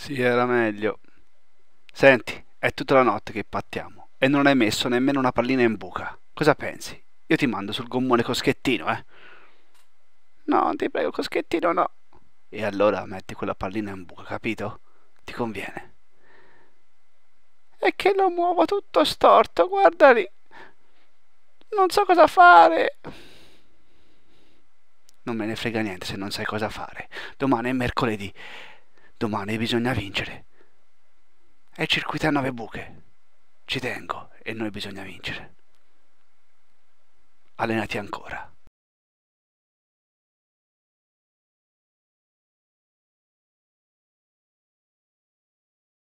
Sì, era meglio. Senti, è tutta la notte che pattiamo e non hai messo nemmeno una pallina in buca. Cosa pensi? Io ti mando sul gommone Coschettino, eh? No, ti prego, Coschettino, no. E allora metti quella pallina in buca, capito? Ti conviene. È che lo muovo tutto storto, guarda lì. Non so cosa fare. Non me ne frega niente se non sai cosa fare. Domani è mercoledì Domani bisogna vincere. È circuito a nove buche. Ci tengo e noi bisogna vincere. Allenati ancora.